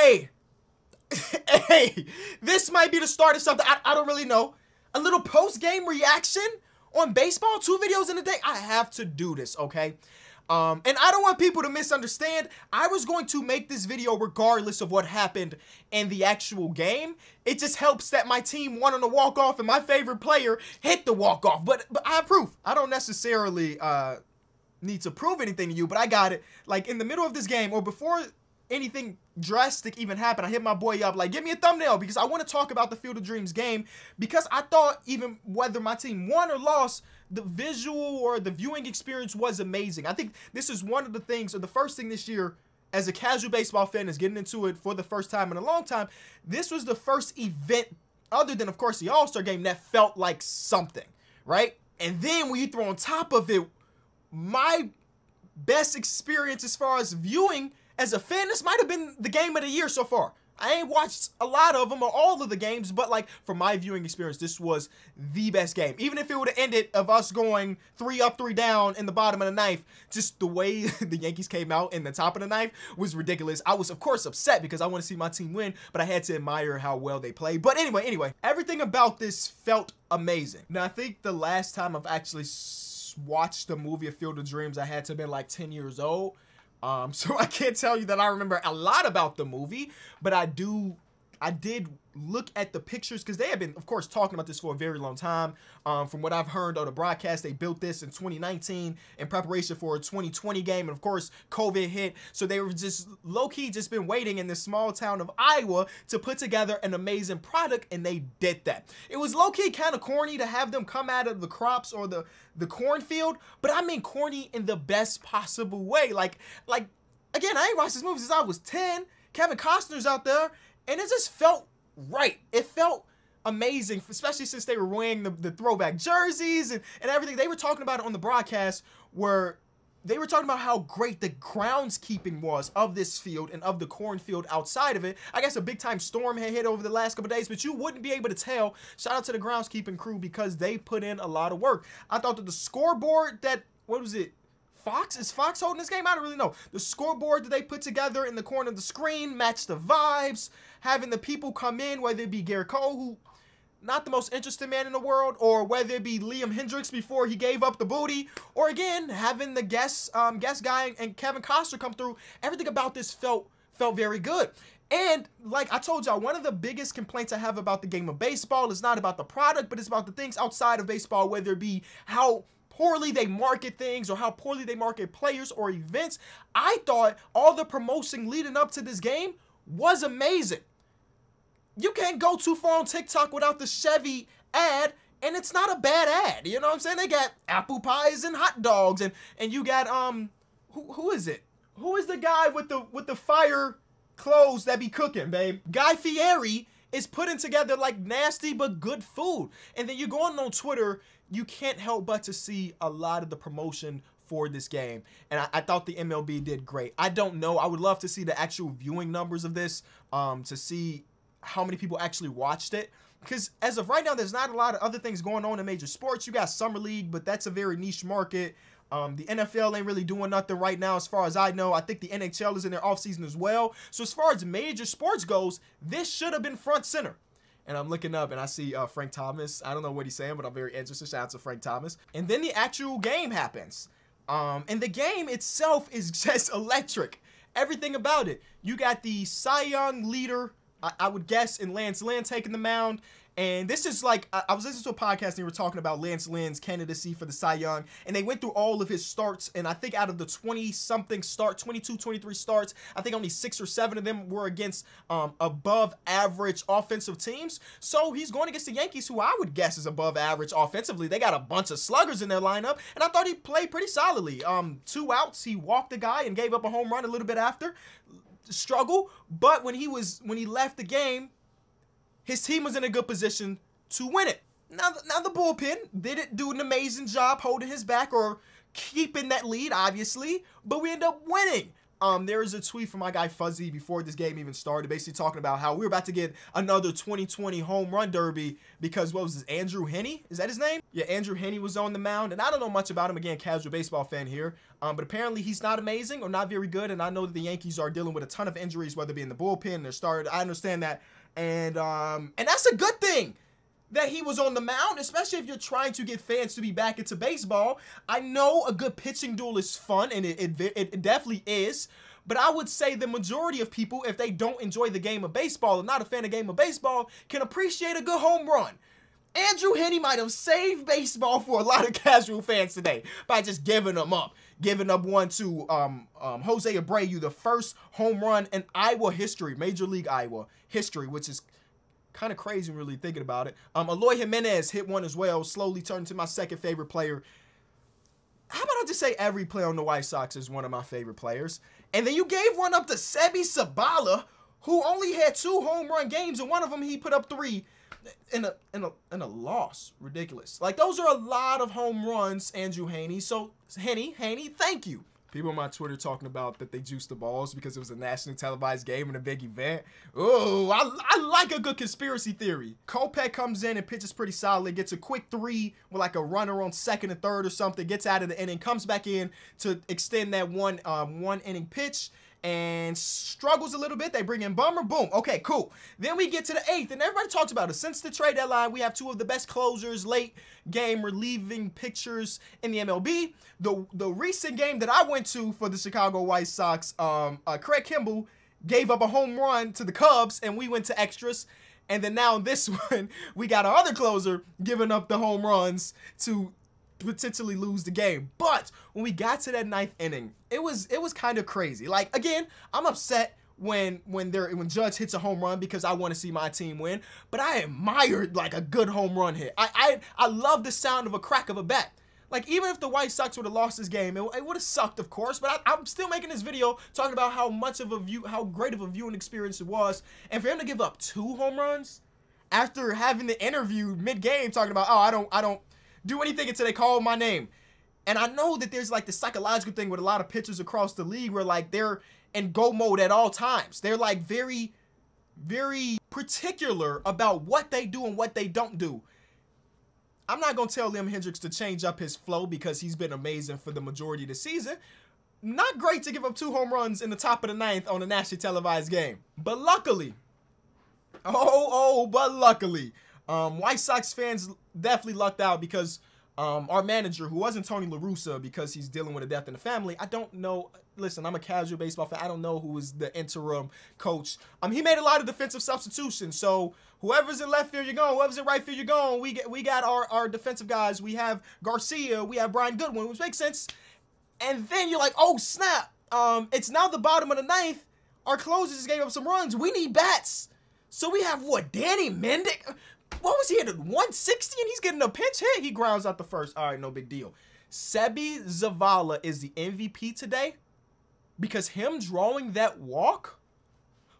hey, hey, this might be the start of something. I, I don't really know. A little post-game reaction on baseball, two videos in a day. I have to do this, okay? Um, and I don't want people to misunderstand. I was going to make this video regardless of what happened in the actual game. It just helps that my team won on the walk-off and my favorite player hit the walk-off. But, but I have proof. I don't necessarily uh, need to prove anything to you, but I got it. Like, in the middle of this game, or before anything drastic even happen. I hit my boy up like, give me a thumbnail because I want to talk about the Field of Dreams game because I thought even whether my team won or lost, the visual or the viewing experience was amazing. I think this is one of the things or the first thing this year as a casual baseball fan is getting into it for the first time in a long time. This was the first event other than of course the All-Star game that felt like something, right? And then when you throw on top of it my best experience as far as viewing as a fan, this might have been the game of the year so far. I ain't watched a lot of them or all of the games, but like from my viewing experience, this was the best game. Even if it would have ended of us going three up, three down in the bottom of the ninth, just the way the Yankees came out in the top of the ninth was ridiculous. I was of course upset because I want to see my team win, but I had to admire how well they played. But anyway, anyway, everything about this felt amazing. Now I think the last time I've actually watched the movie A Field of Dreams, I had to have been like 10 years old. Um, so I can't tell you that I remember a lot about the movie, but I do I did look at the pictures because they have been, of course, talking about this for a very long time. Um, from what I've heard on the broadcast, they built this in 2019 in preparation for a 2020 game, and of course, COVID hit, so they were just low key just been waiting in this small town of Iowa to put together an amazing product, and they did that. It was low key kind of corny to have them come out of the crops or the the cornfield, but I mean corny in the best possible way. Like like again, I ain't watched this movie since I was 10. Kevin Costner's out there. And it just felt right. It felt amazing, especially since they were wearing the, the throwback jerseys and, and everything. They were talking about it on the broadcast where they were talking about how great the groundskeeping was of this field and of the cornfield outside of it. I guess a big time storm had hit over the last couple days, but you wouldn't be able to tell. Shout out to the groundskeeping crew because they put in a lot of work. I thought that the scoreboard that, what was it? Fox? Is Fox holding this game? I don't really know. The scoreboard that they put together in the corner of the screen matched the vibes having the people come in, whether it be Garrett Cole, who not the most interesting man in the world, or whether it be Liam Hendricks before he gave up the booty, or again having the guest um, guest guy and Kevin Costner come through. Everything about this felt felt very good. And like I told y'all, one of the biggest complaints I have about the game of baseball is not about the product, but it's about the things outside of baseball, whether it be how poorly they market things or how poorly they market players or events. I thought all the promotion leading up to this game was amazing you can't go too far on TikTok without the Chevy ad and it's not a bad ad. You know what I'm saying? They got apple pies and hot dogs, and and you got um, who who is it? Who is the guy with the with the fire clothes that be cooking, babe? Guy Fieri is putting together like nasty but good food, and then you're going on Twitter. You can't help but to see a lot of the promotion for this game, and I, I thought the MLB did great. I don't know. I would love to see the actual viewing numbers of this um, to see how many people actually watched it. Because as of right now, there's not a lot of other things going on in major sports. You got Summer League, but that's a very niche market. Um, the NFL ain't really doing nothing right now, as far as I know. I think the NHL is in their offseason as well. So, as far as major sports goes, this should have been front center. And I'm looking up and I see uh, Frank Thomas. I don't know what he's saying, but I'm very interested. Shout out to Frank Thomas. And then the actual game happens. Um, and the game itself is just electric. Everything about it. You got the Cy Young leader I, I would guess, in Lance Lynn taking the mound. And this is like, I was listening to a podcast and they were talking about Lance Lynn's candidacy for the Cy Young. And they went through all of his starts. And I think out of the 20 something start, 22, 23 starts, I think only six or seven of them were against um, above average offensive teams. So he's going against the Yankees, who I would guess is above average offensively. They got a bunch of sluggers in their lineup. And I thought he played pretty solidly. Um, two outs, he walked the guy and gave up a home run a little bit after struggle, but when he was when he left the game, his team was in a good position to win it. Now, now the bullpen didn't do an amazing job holding his back or keeping that lead, obviously, but we end up winning um, there was a tweet from my guy Fuzzy before this game even started, basically talking about how we were about to get another 2020 home run derby because what was this? Andrew Henney? Is that his name? Yeah, Andrew Henney was on the mound, and I don't know much about him. Again, casual baseball fan here, um, but apparently he's not amazing or not very good. And I know that the Yankees are dealing with a ton of injuries, whether it be in the bullpen, their starter. I understand that, and um, and that's a good thing that he was on the mound, especially if you're trying to get fans to be back into baseball. I know a good pitching duel is fun, and it, it, it definitely is. But I would say the majority of people, if they don't enjoy the game of baseball or not a fan of game of baseball, can appreciate a good home run. Andrew Henney might have saved baseball for a lot of casual fans today by just giving them up. Giving up one to um, um, Jose Abreu, the first home run in Iowa history, Major League Iowa history, which is – Kind of crazy really thinking about it. Um, Aloy Jimenez hit one as well, slowly turning to my second favorite player. How about I just say every player on the White Sox is one of my favorite players? And then you gave one up to Sebi Sabala, who only had two home run games, and one of them he put up three in a in a in a loss. Ridiculous. Like those are a lot of home runs, Andrew Haney. So Haney, Haney, thank you people on my Twitter talking about that they juiced the balls because it was a nationally televised game and a big event. Oh, I, I like a good conspiracy theory. Kopech comes in and pitches pretty solid, gets a quick three with like a runner on second and third or something, gets out of the inning, comes back in to extend that one um, one inning pitch, and struggles a little bit. They bring in Bummer. Boom. Okay, cool. Then we get to the eighth, and everybody talks about it. Since the trade deadline, we have two of the best closers, late game relieving pitchers in the MLB. The the recent game that I went to for the Chicago White Sox, um, uh, Craig Kimball gave up a home run to the Cubs, and we went to extras. And then now in this one, we got our other closer giving up the home runs to potentially lose the game. But when we got to that ninth inning, it was it was kind of crazy. Like again, I'm upset when when there when Judge hits a home run because I want to see my team win. But I admired like a good home run hit. I I, I love the sound of a crack of a bat. Like, even if the White Sox would have lost this game, it, it would have sucked, of course, but I, am still making this video talking about how much of a view, how great of a viewing experience it was. And for him to give up two home runs after having the interview mid-game talking about, oh, I don't, I don't, do anything until they call my name. And I know that there's like the psychological thing with a lot of pitchers across the league where like they're in go mode at all times. They're like very, very particular about what they do and what they don't do. I'm not going to tell Liam Hendricks to change up his flow because he's been amazing for the majority of the season. Not great to give up two home runs in the top of the ninth on a nationally televised game. But luckily, oh, oh, but luckily, um, White Sox fans definitely lucked out because um, our manager, who wasn't Tony LaRussa because he's dealing with a death in the family, I don't know. Listen, I'm a casual baseball fan. I don't know who is the interim coach. Um, he made a lot of defensive substitutions. So whoever's in left field, you're going. Whoever's in right field, you're going. We get, we got our, our defensive guys. We have Garcia. We have Brian Goodwin, which makes sense. And then you're like, oh, snap. Um, it's now the bottom of the ninth. Our closers gave up some runs. We need bats. So we have what? Danny Mendick? what was he at 160 and he's getting a pinch hit? He grounds out the first. All right, no big deal. Sebi Zavala is the MVP today because him drawing that walk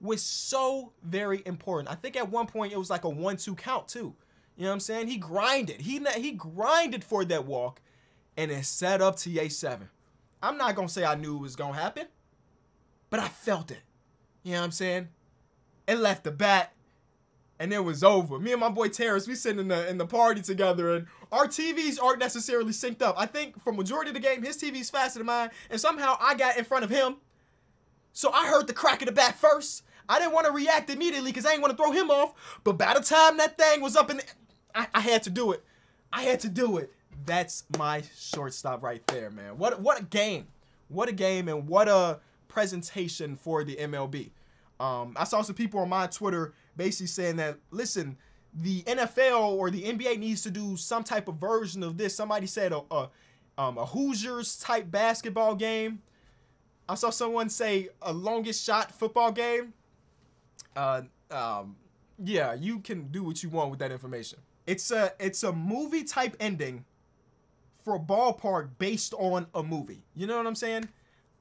was so very important. I think at one point it was like a one-two count too. You know what I'm saying? He grinded. He he grinded for that walk, and it set up TA7. I'm not gonna say I knew it was gonna happen, but I felt it. You know what I'm saying? It left the bat and it was over. Me and my boy Terrence, we sitting in the in the party together, and our TVs aren't necessarily synced up. I think for majority of the game, his TV's faster than mine, and somehow I got in front of him. So I heard the crack of the bat first. I didn't want to react immediately because I didn't want to throw him off. But by the time that thing was up in the, I, I had to do it. I had to do it. That's my shortstop right there, man. What what a game. What a game and what a presentation for the MLB. Um, I saw some people on my Twitter basically saying that, listen, the NFL or the NBA needs to do some type of version of this. Somebody said a, a, um, a Hoosiers type basketball game. I saw someone say a longest shot football game. Uh, um, yeah, you can do what you want with that information. It's a it's a movie type ending for a ballpark based on a movie. You know what I'm saying?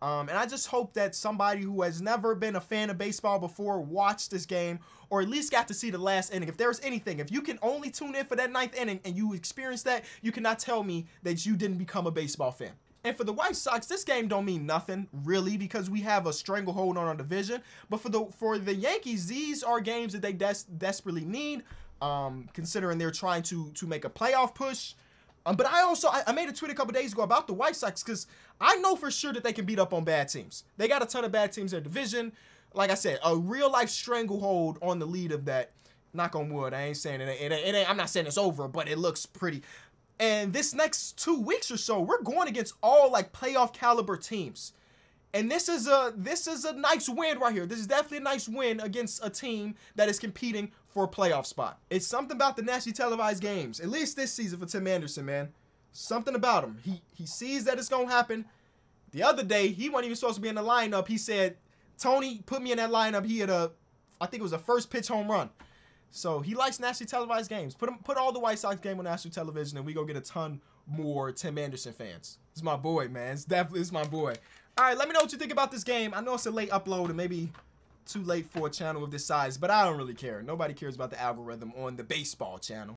Um, and I just hope that somebody who has never been a fan of baseball before watched this game or at least got to see the last inning. If there's anything, if you can only tune in for that ninth inning and you experience that, you cannot tell me that you didn't become a baseball fan. And for the White Sox, this game don't mean nothing really because we have a stranglehold on our division. But for the for the Yankees, these are games that they des desperately need. Um, considering they're trying to to make a playoff push, um, but I also I, I, made a tweet a couple days ago about the White Sox because I know for sure that they can beat up on bad teams. They got a ton of bad teams in their division. Like I said, a real life stranglehold on the lead of that. Knock on wood. I ain't saying it. it, it ain't, I'm not saying it's over, but it looks pretty. And this next two weeks or so, we're going against all like playoff caliber teams. And this is a this is a nice win right here. This is definitely a nice win against a team that is competing for a playoff spot. It's something about the nationally televised games, at least this season for Tim Anderson, man. Something about him. He he sees that it's gonna happen. The other day, he wasn't even supposed to be in the lineup. He said, Tony put me in that lineup. He had a I think it was a first pitch home run. So he likes nationally televised games. Put him, put all the White Sox game on national television, and we go get a ton more Tim Anderson fans. It's my boy, man. It's definitely it's my boy. All right, let me know what you think about this game. I know it's a late upload, and maybe too late for a channel of this size, but I don't really care. Nobody cares about the algorithm on the baseball channel.